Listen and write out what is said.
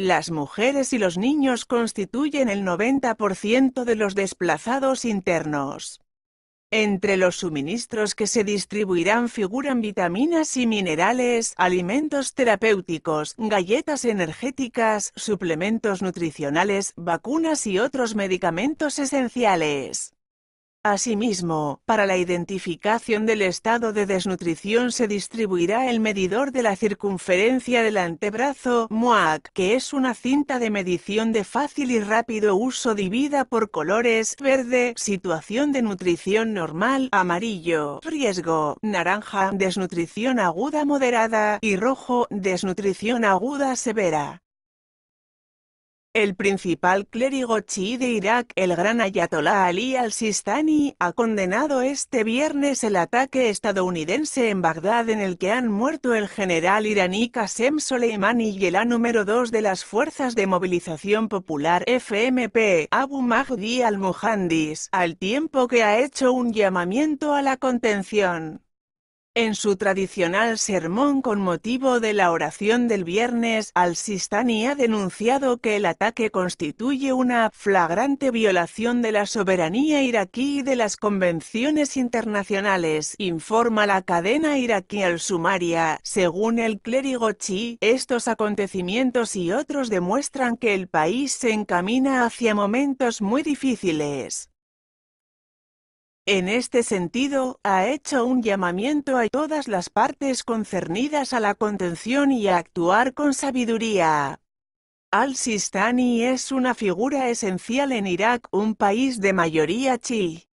Las mujeres y los niños constituyen el 90% de los desplazados internos. Entre los suministros que se distribuirán figuran vitaminas y minerales, alimentos terapéuticos, galletas energéticas, suplementos nutricionales, vacunas y otros medicamentos esenciales. Asimismo, para la identificación del estado de desnutrición se distribuirá el medidor de la circunferencia del antebrazo MUAC, que es una cinta de medición de fácil y rápido uso dividida por colores verde, situación de nutrición normal, amarillo, riesgo, naranja, desnutrición aguda moderada y rojo, desnutrición aguda severa. El principal clérigo chií de Irak, el gran ayatolá Ali al-Sistani, ha condenado este viernes el ataque estadounidense en Bagdad en el que han muerto el general iraní Qasem Soleimani y el A número 2 de las Fuerzas de Movilización Popular FMP, Abu Mahdi al-Muhandis, al tiempo que ha hecho un llamamiento a la contención en su tradicional sermón con motivo de la oración del viernes, Al-Sistani ha denunciado que el ataque constituye una flagrante violación de la soberanía iraquí y de las convenciones internacionales, informa la cadena iraquí al-Sumaria. Según el clérigo chi, estos acontecimientos y otros demuestran que el país se encamina hacia momentos muy difíciles. En este sentido, ha hecho un llamamiento a todas las partes concernidas a la contención y a actuar con sabiduría. Al-Sistani es una figura esencial en Irak, un país de mayoría chií.